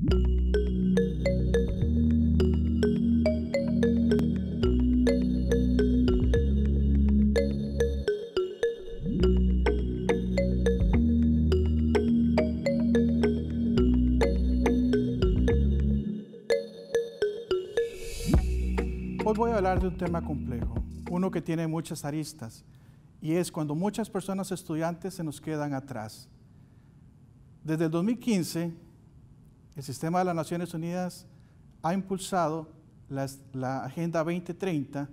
Hoy voy a hablar de un tema complejo, uno que tiene muchas aristas, y es cuando muchas personas estudiantes se nos quedan atrás. Desde el 2015 el sistema de las Naciones Unidas ha impulsado la Agenda 2030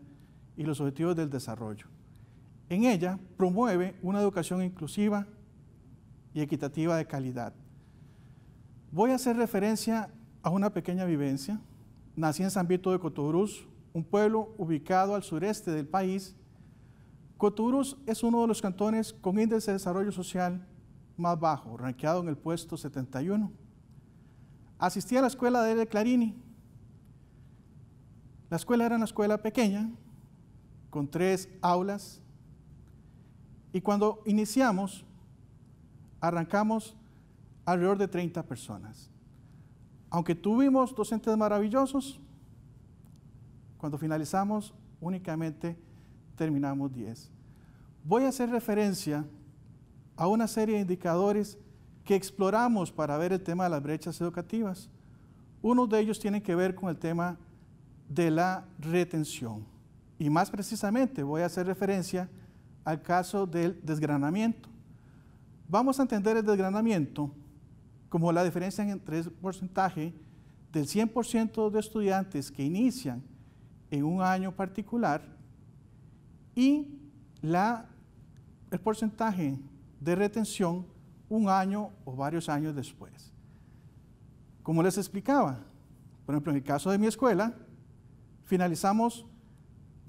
y los Objetivos del Desarrollo. En ella promueve una educación inclusiva y equitativa de calidad. Voy a hacer referencia a una pequeña vivencia. Nací en San Vito de Cotobruz, un pueblo ubicado al sureste del país. Cotobruz es uno de los cantones con índice de desarrollo social más bajo, ranqueado en el puesto 71 asistí a la escuela de Clarini. La escuela era una escuela pequeña, con tres aulas, y cuando iniciamos, arrancamos alrededor de 30 personas. Aunque tuvimos docentes maravillosos, cuando finalizamos únicamente terminamos 10. Voy a hacer referencia a una serie de indicadores que exploramos para ver el tema de las brechas educativas. Uno de ellos tiene que ver con el tema de la retención. Y más precisamente voy a hacer referencia al caso del desgranamiento. Vamos a entender el desgranamiento como la diferencia entre el porcentaje del 100% de estudiantes que inician en un año particular y la, el porcentaje de retención un año o varios años después. Como les explicaba, por ejemplo, en el caso de mi escuela, finalizamos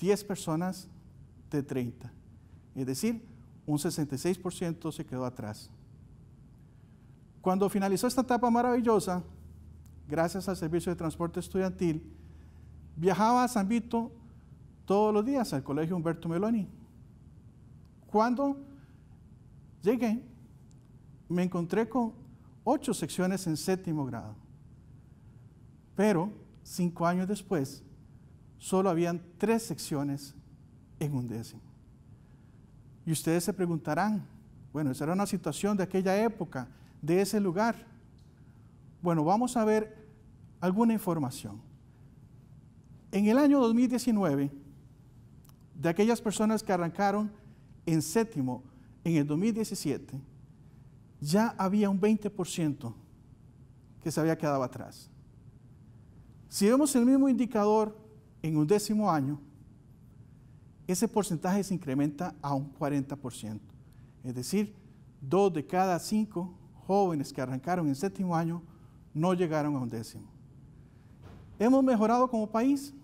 10 personas de 30, es decir, un 66% se quedó atrás. Cuando finalizó esta etapa maravillosa, gracias al servicio de transporte estudiantil, viajaba a San Vito todos los días al colegio Humberto Meloni. Cuando llegué, me encontré con ocho secciones en séptimo grado. Pero cinco años después, solo habían tres secciones en undécimo. Y ustedes se preguntarán, bueno, esa era una situación de aquella época, de ese lugar. Bueno, vamos a ver alguna información. En el año 2019, de aquellas personas que arrancaron en séptimo en el 2017, ya había un 20% que se había quedado atrás. Si vemos el mismo indicador en un décimo año, ese porcentaje se incrementa a un 40%. Es decir, dos de cada cinco jóvenes que arrancaron en séptimo año no llegaron a un décimo. ¿Hemos mejorado como país?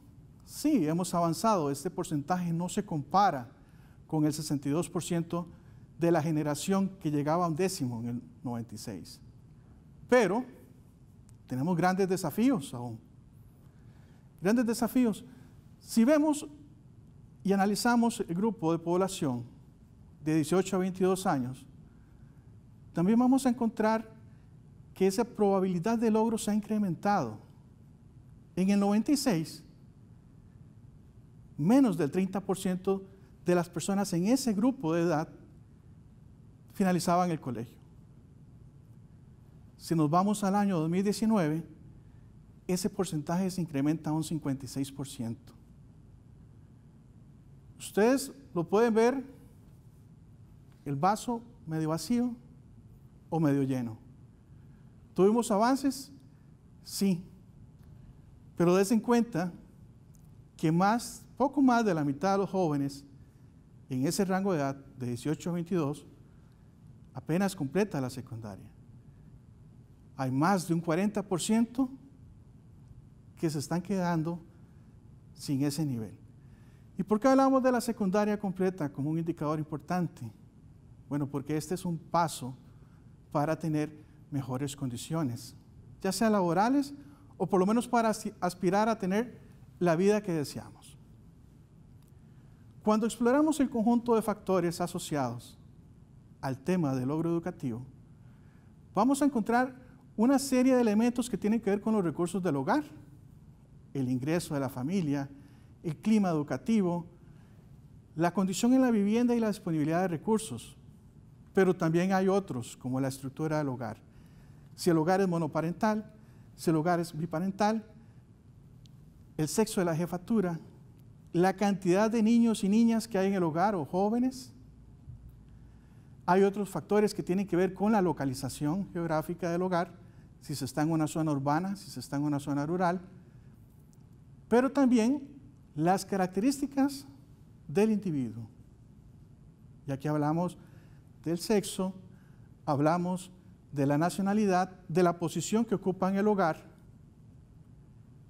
Sí, hemos avanzado. Este porcentaje no se compara con el 62% de la generación que llegaba a un décimo en el 96. Pero tenemos grandes desafíos aún. Grandes desafíos. Si vemos y analizamos el grupo de población de 18 a 22 años, también vamos a encontrar que esa probabilidad de logro se ha incrementado. En el 96, menos del 30% de las personas en ese grupo de edad finalizaban el colegio. Si nos vamos al año 2019, ese porcentaje se incrementa a un 56%. Ustedes lo pueden ver, el vaso medio vacío o medio lleno. ¿Tuvimos avances? Sí. Pero des en cuenta que más, poco más de la mitad de los jóvenes en ese rango de edad, de 18 a 22, apenas completa la secundaria. Hay más de un 40% que se están quedando sin ese nivel. ¿Y por qué hablamos de la secundaria completa como un indicador importante? Bueno, porque este es un paso para tener mejores condiciones, ya sea laborales o por lo menos para aspirar a tener la vida que deseamos. Cuando exploramos el conjunto de factores asociados al tema del logro educativo, vamos a encontrar una serie de elementos que tienen que ver con los recursos del hogar, el ingreso de la familia, el clima educativo, la condición en la vivienda y la disponibilidad de recursos. Pero también hay otros, como la estructura del hogar. Si el hogar es monoparental, si el hogar es biparental, el sexo de la jefatura, la cantidad de niños y niñas que hay en el hogar o jóvenes, hay otros factores que tienen que ver con la localización geográfica del hogar, si se está en una zona urbana, si se está en una zona rural, pero también las características del individuo. Y aquí hablamos del sexo, hablamos de la nacionalidad, de la posición que ocupa en el hogar,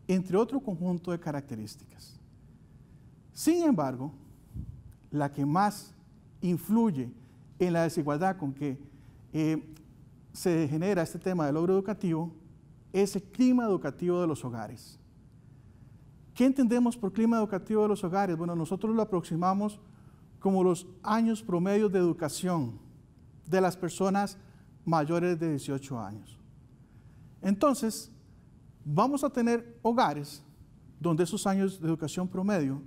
entre otro conjunto de características. Sin embargo, la que más influye en la desigualdad con que eh, se genera este tema del logro educativo es el clima educativo de los hogares. ¿Qué entendemos por clima educativo de los hogares? Bueno, nosotros lo aproximamos como los años promedios de educación de las personas mayores de 18 años. Entonces, vamos a tener hogares donde esos años de educación promedio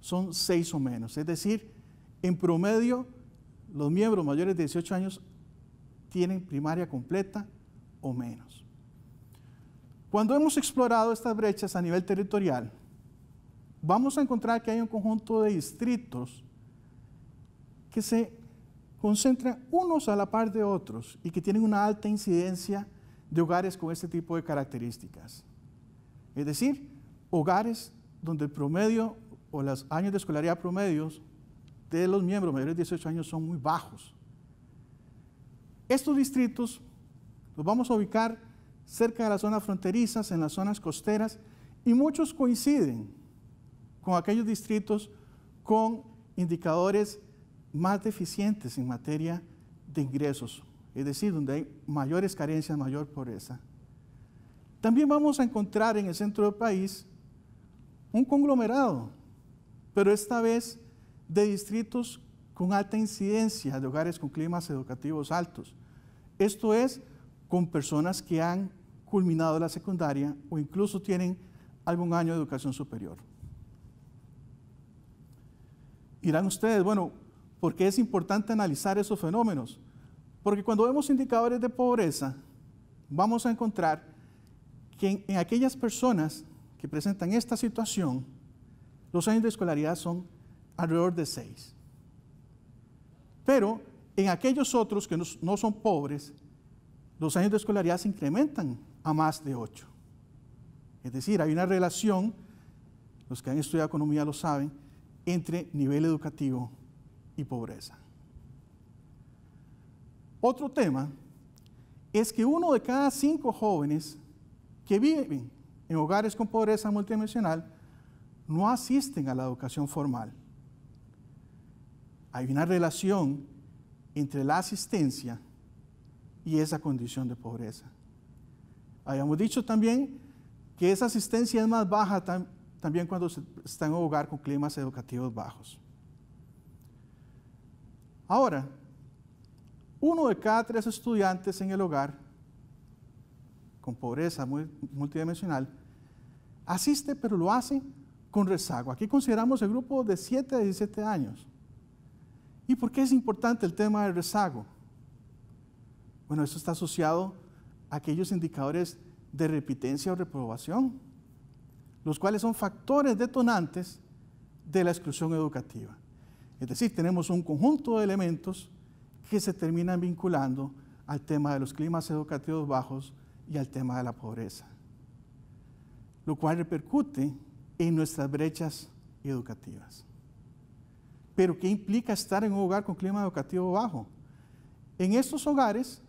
son seis o menos, es decir, en promedio los miembros mayores de 18 años tienen primaria completa o menos. Cuando hemos explorado estas brechas a nivel territorial, vamos a encontrar que hay un conjunto de distritos que se concentran unos a la par de otros y que tienen una alta incidencia de hogares con este tipo de características. Es decir, hogares donde el promedio o los años de escolaridad promedios de los miembros mayores de 18 años son muy bajos. Estos distritos los vamos a ubicar cerca de las zonas fronterizas, en las zonas costeras, y muchos coinciden con aquellos distritos con indicadores más deficientes en materia de ingresos, es decir, donde hay mayores carencias, mayor pobreza. También vamos a encontrar en el centro del país un conglomerado, pero esta vez de distritos con alta incidencia de hogares con climas educativos altos. Esto es con personas que han culminado la secundaria o incluso tienen algún año de educación superior. Irán ustedes, bueno, ¿por qué es importante analizar esos fenómenos? Porque cuando vemos indicadores de pobreza, vamos a encontrar que en aquellas personas que presentan esta situación, los años de escolaridad son alrededor de seis. Pero en aquellos otros que no son pobres, los años de escolaridad se incrementan a más de ocho. Es decir, hay una relación, los que han estudiado economía lo saben, entre nivel educativo y pobreza. Otro tema es que uno de cada cinco jóvenes que viven en hogares con pobreza multidimensional no asisten a la educación formal. Hay una relación entre la asistencia y esa condición de pobreza. Habíamos dicho también que esa asistencia es más baja también cuando se está en un hogar con climas educativos bajos. Ahora, uno de cada tres estudiantes en el hogar con pobreza multidimensional asiste, pero lo hace con rezago. Aquí consideramos el grupo de 7 a 17 años. ¿Y por qué es importante el tema del rezago? Bueno, eso está asociado a aquellos indicadores de repitencia o reprobación, los cuales son factores detonantes de la exclusión educativa. Es decir, tenemos un conjunto de elementos que se terminan vinculando al tema de los climas educativos bajos y al tema de la pobreza, lo cual repercute en nuestras brechas educativas. Pero ¿qué implica estar en un hogar con clima educativo bajo? En estos hogares,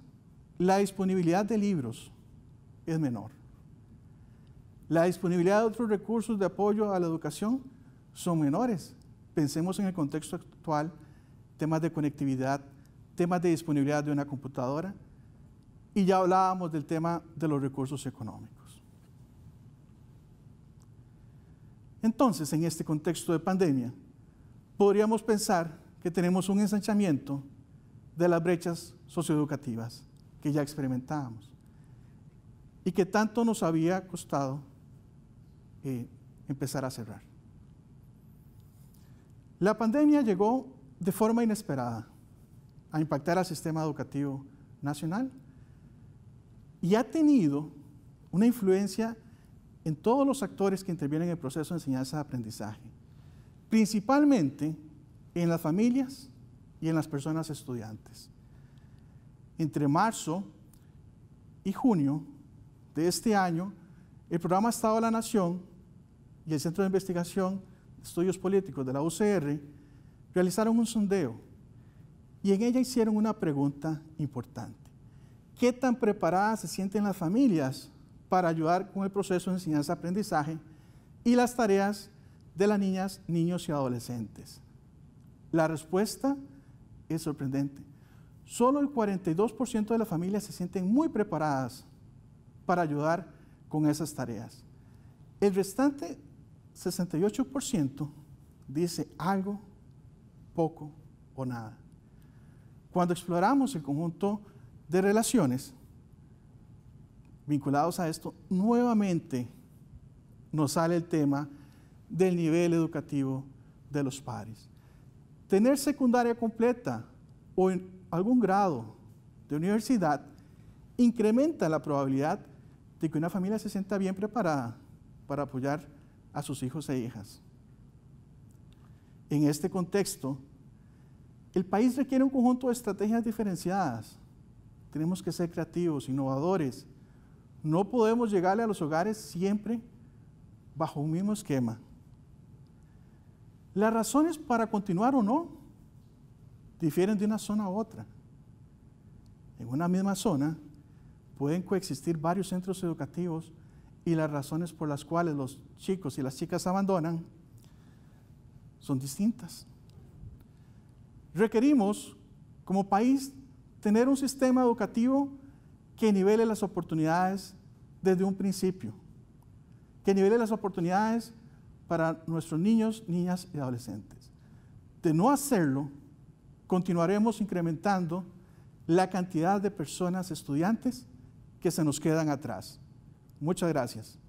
la disponibilidad de libros es menor. La disponibilidad de otros recursos de apoyo a la educación son menores. Pensemos en el contexto actual, temas de conectividad, temas de disponibilidad de una computadora, y ya hablábamos del tema de los recursos económicos. Entonces, en este contexto de pandemia, podríamos pensar que tenemos un ensanchamiento de las brechas socioeducativas que ya experimentábamos y que tanto nos había costado eh, empezar a cerrar. La pandemia llegó de forma inesperada a impactar al sistema educativo nacional y ha tenido una influencia en todos los actores que intervienen en el proceso de enseñanza-aprendizaje principalmente en las familias y en las personas estudiantes. Entre marzo y junio de este año, el programa Estado de la Nación y el Centro de Investigación de Estudios Políticos de la UCR realizaron un sondeo y en ella hicieron una pregunta importante. ¿Qué tan preparadas se sienten las familias para ayudar con el proceso de enseñanza-aprendizaje y las tareas de las niñas, niños y adolescentes? La respuesta es sorprendente. Solo el 42% de las familias se sienten muy preparadas para ayudar con esas tareas. El restante 68% dice algo, poco o nada. Cuando exploramos el conjunto de relaciones vinculados a esto, nuevamente nos sale el tema del nivel educativo de los padres. Tener secundaria completa o algún grado de universidad incrementa la probabilidad de que una familia se sienta bien preparada para apoyar a sus hijos e hijas. En este contexto, el país requiere un conjunto de estrategias diferenciadas. Tenemos que ser creativos, innovadores. No podemos llegarle a los hogares siempre bajo un mismo esquema. Las razones para continuar o no difieren de una zona a otra. En una misma zona pueden coexistir varios centros educativos y las razones por las cuales los chicos y las chicas abandonan son distintas. Requerimos, como país, tener un sistema educativo que nivele las oportunidades desde un principio, que nivele las oportunidades para nuestros niños, niñas y adolescentes. De no hacerlo, continuaremos incrementando la cantidad de personas estudiantes que se nos quedan atrás. Muchas gracias.